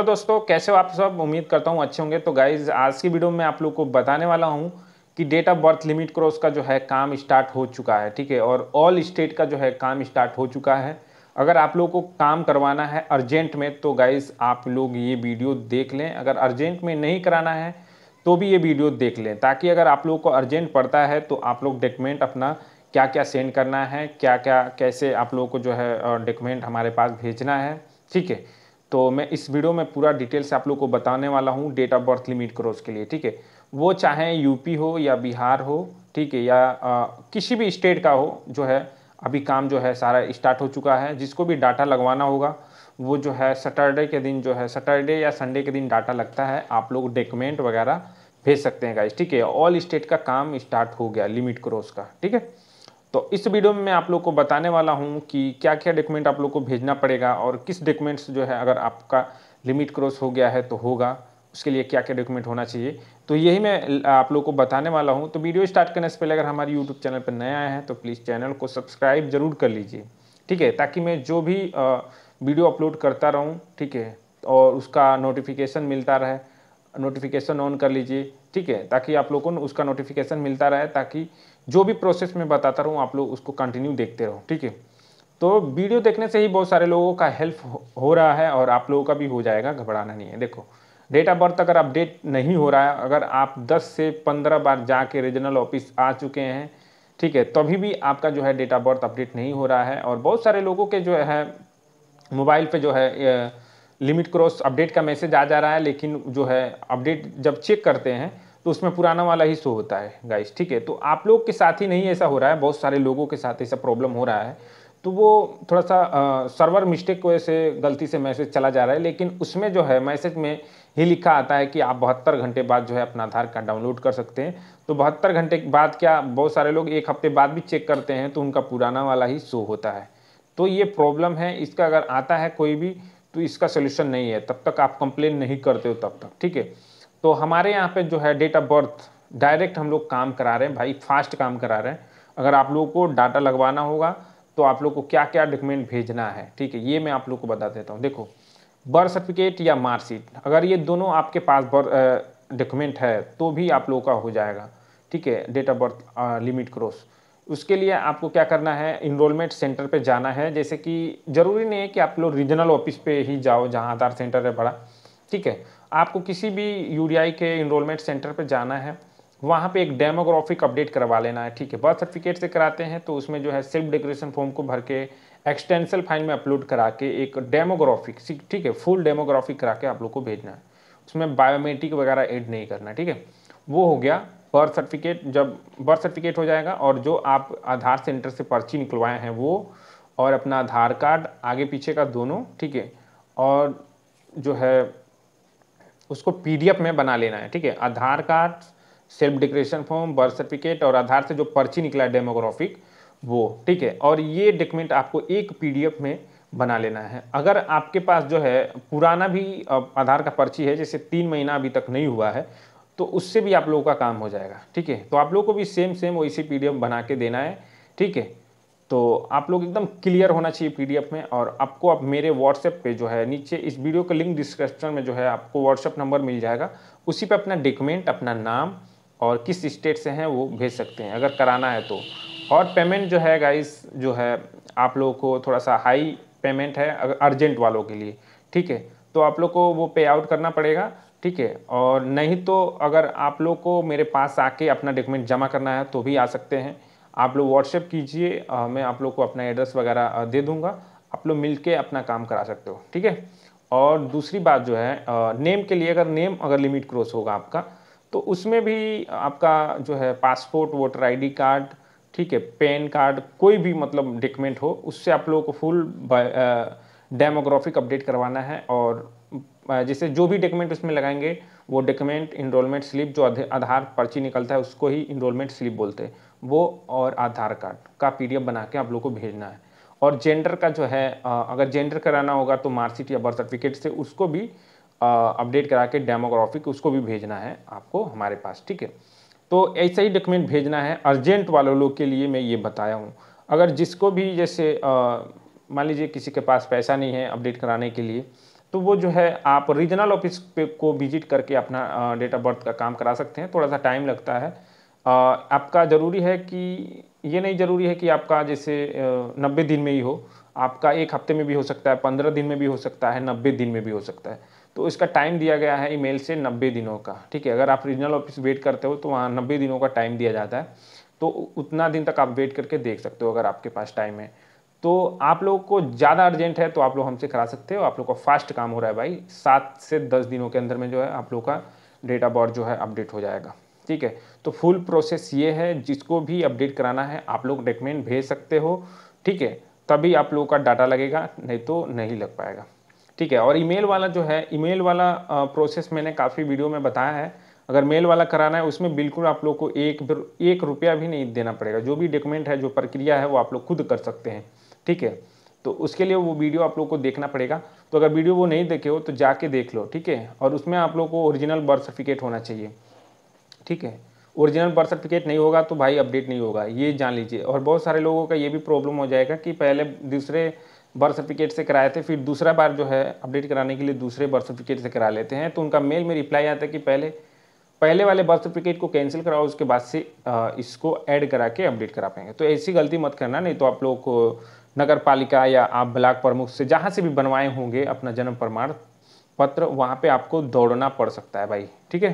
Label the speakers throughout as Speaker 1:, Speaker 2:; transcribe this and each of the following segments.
Speaker 1: hello दोस्तों कैसे हो आप सब उम्मीद करता हूँ अच्छे होंगे तो गाइज आज की वीडियो में आप लोग को बताने वाला हूँ कि date of birth limit cross का जो है काम स्टार्ट हो चुका है ठीक है और ऑल स्टेट का जो है काम स्टार्ट हो चुका है अगर आप लोग को काम करवाना है अर्जेंट में तो गाइज आप लोग ये वीडियो देख लें अगर अर्जेंट में नहीं कराना है तो भी ये वीडियो देख लें ताकि अगर आप लोग को अर्जेंट पड़ता है तो आप लोग डॉक्यूमेंट अपना क्या क्या सेंड करना है क्या क्या कैसे आप लोगों को जो है डॉक्यूमेंट हमारे पास भेजना है ठीक है तो मैं इस वीडियो में पूरा डिटेल से आप लोग को बताने वाला हूँ date of birth limit cross के लिए ठीक है वो चाहे यूपी हो या बिहार हो ठीक है या आ, किसी भी स्टेट का हो जो है अभी काम जो है सारा स्टार्ट हो चुका है जिसको भी डाटा लगवाना होगा वो जो है सैटरडे के दिन जो है सैटरडे या संडे के दिन डाटा लगता है आप लोग डॉक्यूमेंट वगैरह भेज सकते हैं गाइज ठीक है ऑल स्टेट का काम स्टार्ट हो गया लिमिट क्रॉस का ठीक है तो इस वीडियो में मैं आप लोग को बताने वाला हूँ कि क्या क्या डॉक्यूमेंट आप लोग को भेजना पड़ेगा और किस डॉक्यूमेंट्स जो है अगर आपका लिमिट क्रॉस हो गया है तो होगा उसके लिए क्या क्या डॉक्यूमेंट होना चाहिए तो यही मैं आप लोग को बताने वाला हूँ तो वीडियो स्टार्ट करने से पहले अगर हमारे यूट्यूब चैनल पर नए आए हैं तो प्लीज़ चैनल को सब्सक्राइब जरूर कर लीजिए ठीक है ताकि मैं जो भी वीडियो अपलोड करता रहूँ ठीक है और उसका नोटिफिकेशन मिलता रहे नोटिफिकेशन ऑन कर लीजिए ठीक है ताकि आप लोगों को उसका नोटिफिकेशन मिलता रहे ताकि जो भी प्रोसेस मैं बताता रहूँ आप लोग उसको कंटिन्यू देखते रहो ठीक है तो वीडियो देखने से ही बहुत सारे लोगों का हेल्प हो रहा है और आप लोगों का भी हो जाएगा घबराना नहीं है देखो डेट ऑफ बर्थ अगर अपडेट नहीं हो रहा है अगर आप 10 से 15 बार जाके रीजनल ऑफिस आ चुके हैं ठीक है तभी तो भी आपका जो है डेट ऑफ बर्थ अपडेट नहीं हो रहा है और बहुत सारे लोगों के जो है मोबाइल पे जो है लिमिट क्रॉस अपडेट का मैसेज आ जा रहा है लेकिन जो है अपडेट जब चेक करते हैं तो उसमें पुराना वाला ही शो होता है गाइस ठीक है तो आप लोग के साथ ही नहीं ऐसा हो रहा है बहुत सारे लोगों के साथ ऐसा प्रॉब्लम हो रहा है तो वो थोड़ा सा आ, सर्वर मिस्टेक वजह से गलती से मैसेज चला जा रहा है लेकिन उसमें जो है मैसेज में ही लिखा आता है कि आप बहत्तर घंटे बाद जो है अपना आधार कार्ड डाउनलोड कर सकते हैं तो बहत्तर घंटे बाद क्या बहुत सारे लोग एक हफ्ते बाद भी चेक करते हैं तो उनका पुराना वाला ही शो होता है तो ये प्रॉब्लम है इसका अगर आता है कोई भी तो इसका सोल्यूशन नहीं है तब तक आप कंप्लेन नहीं करते हो तब तक ठीक है तो हमारे यहाँ पे जो है डेट ऑफ बर्थ डायरेक्ट हम लोग काम करा रहे हैं भाई फास्ट काम करा रहे हैं अगर आप लोगों को डाटा लगवाना होगा तो आप लोग को क्या क्या डॉक्यूमेंट भेजना है ठीक है ये मैं आप लोग को बता देता हूँ देखो बर्थ सर्टिफिकेट या मार्कशीट अगर ये दोनों आपके पास डॉक्यूमेंट है तो भी आप लोगों का हो जाएगा ठीक है date of birth limit cross उसके लिए आपको क्या करना है इनरोलमेंट सेंटर पे जाना है जैसे कि ज़रूरी नहीं है कि आप लोग रीजनल ऑफिस पे ही जाओ जहाँ आधार सेंटर है बड़ा ठीक है आपको किसी भी यू के इनरोलमेंट सेंटर पर जाना है वहाँ पे एक डेमोग्राफिक अपडेट करवा लेना है ठीक है बर्थ सर्टिफिकेट से कराते हैं तो उसमें जो है सेल्फ डेकोरेशन फॉर्म को भर के एक्सटेंसल फाइल में अपलोड करा के एक डेमोग्राफिक ठीक है फुल डेमोग्राफिक करा के आप लोग को भेजना है उसमें बायोमेट्रिक वगैरह ऐड नहीं करना ठीक है वो हो गया बर्थ सर्टिफिकेट जब बर्थ सर्टिफिकेट हो जाएगा और जो आप आधार सेंटर से पर्ची निकलवाए हैं वो और अपना आधार कार्ड आगे पीछे का दोनों ठीक है और जो है उसको पीडीएफ में बना लेना है ठीक है Aadhaar card self declaration form birth certificate और आधार से जो पर्ची निकला है डेमोग्राफिक वो ठीक है और ये डॉक्यूमेंट आपको एक पीडीएफ में बना लेना है अगर आपके पास जो है पुराना भी आधार का पर्ची है जैसे तीन महीना अभी तक नहीं हुआ है तो उससे भी आप लोगों का काम हो जाएगा ठीक है तो आप लोगों को भी सेम सेम वैसी पी बना के देना है ठीक है तो आप लोग एकदम क्लियर होना चाहिए पीडीएफ में और आपको अब आप मेरे व्हाट्सएप पे जो है नीचे इस वीडियो का लिंक डिस्क्रिप्शन में जो है आपको व्हाट्सएप नंबर मिल जाएगा उसी पे अपना डॉक्यूमेंट अपना नाम और किस स्टेट से हैं वो भेज सकते हैं अगर कराना है तो और पेमेंट जो है गाइस जो है आप लोगों को थोड़ा सा हाई पेमेंट है अगर अर्जेंट वालों के लिए ठीक है तो आप लोग को वो पे आउट करना पड़ेगा ठीक है और नहीं तो अगर आप लोग को मेरे पास आके अपना डॉक्यूमेंट जमा करना है तो भी आ सकते हैं आप लोग व्हाट्सएप कीजिए मैं आप लोग को अपना एड्रेस वगैरह दे दूँगा आप लोग मिल के अपना काम करा सकते हो ठीक है और दूसरी बात जो है नेम के लिए अगर नेम अगर लिमिट क्रॉस होगा आपका तो उसमें भी आपका जो है पासपोर्ट वोटर आई कार्ड ठीक है पैन कार्ड कोई भी मतलब डॉक्यूमेंट हो उससे आप लोगों को फुल डेमोग्राफिक अपडेट करवाना है और जिसे जो भी डॉक्यूमेंट उसमें लगाएंगे वो डॉक्यूमेंट इनरोलमेंट स्लिप जो आधार पर्ची निकलता है उसको ही इनरोलमेंट स्लिप बोलते हैं वो और आधार कार्ड का पी बना के आप लोग को भेजना है और जेंडर का जो है अगर जेंडर कराना होगा तो मार्कशीट या बर्थ सर्टिफिकेट से उसको भी अपडेट करा के डेमोग्राफिक उसको भी भेजना है आपको हमारे पास ठीक है तो ऐसा ही डॉक्यूमेंट भेजना है अर्जेंट वालों लोग के लिए मैं ये बताया हूँ अगर जिसको भी जैसे मान लीजिए किसी के पास पैसा नहीं है अपडेट कराने के लिए तो वो जो है आप रीजनल ऑफिस पे को विजिट करके अपना डेट ऑफ बर्थ का काम करा सकते हैं थोड़ा सा टाइम लगता है आपका ज़रूरी है कि ये नहीं ज़रूरी है कि आपका जैसे नब्बे दिन में ही हो आपका एक हफ्ते में भी हो सकता है पंद्रह दिन में भी हो सकता है नब्बे दिन में भी हो सकता है तो इसका टाइम दिया गया है ईमेल से नब्बे दिनों का ठीक है अगर आप रीजनल ऑफिस वेट करते हो तो वहाँ नब्बे दिनों का टाइम दिया जाता है तो उतना दिन तक आप वेट करके देख सकते हो अगर आपके पास टाइम है तो आप लोग को ज़्यादा अर्जेंट है तो आप लोग हमसे करा सकते हो आप लोग का फास्ट काम हो रहा है भाई सात से दस दिनों के अंदर में जो है आप लोग का डेटा बॉर्ड जो है अपडेट हो जाएगा ठीक है तो फुल प्रोसेस ये है जिसको भी अपडेट कराना है आप लोग डॉक्यूमेंट भेज सकते हो ठीक है तभी आप लोगों का डाटा लगेगा नहीं तो नहीं लग पाएगा ठीक है और ईमेल वाला जो है ईमेल वाला प्रोसेस मैंने काफ़ी वीडियो में बताया है अगर मेल वाला कराना है उसमें बिल्कुल आप लोग को एक एक रुपया भी नहीं देना पड़ेगा जो भी डॉक्यूमेंट है जो प्रक्रिया है वो आप लोग खुद कर सकते हैं ठीक है तो उसके लिए वो वीडियो आप लोग को देखना पड़ेगा तो अगर वीडियो वो नहीं देखे हो तो जाके देख लो ठीक है और उसमें आप लोग को ओरिजिनल बर्थ सर्टिफिकेट होना चाहिए ठीक है ओरिजिनल बर्थ सर्टिफिकेट नहीं होगा तो भाई अपडेट नहीं होगा ये जान लीजिए और बहुत सारे लोगों का ये भी प्रॉब्लम हो जाएगा कि पहले दूसरे बर्थ सर्टिफिकेट से कराए थे फिर दूसरा बार जो है अपडेट कराने के लिए दूसरे बर्थ सर्टिफिकेट से करा लेते हैं तो उनका मेल में रिप्लाई आता है कि पहले पहले वाले बर्थ सर्टिफिकेट को कैंसिल कराओ उसके बाद से इसको ऐड करा के अपडेट करा पाएंगे तो ऐसी गलती मत करना नहीं तो आप लोग को नगर पालिका या आप ब्लॉक प्रमुख से जहाँ से भी बनवाए होंगे अपना जन्म प्रमाण पत्र वहाँ पे आपको दौड़ना पड़ सकता है भाई ठीक है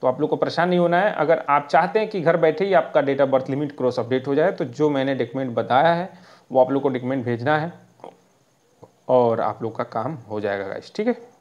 Speaker 1: तो आप लोग को परेशान नहीं होना है अगर आप चाहते हैं कि घर बैठे ही आपका date of birth limit cross update हो जाए तो जो मैंने डॉक्यूमेंट बताया है वो आप लोग को डॉक्यूमेंट भेजना है और आप लोग का काम हो जाएगा गाइस ठीक है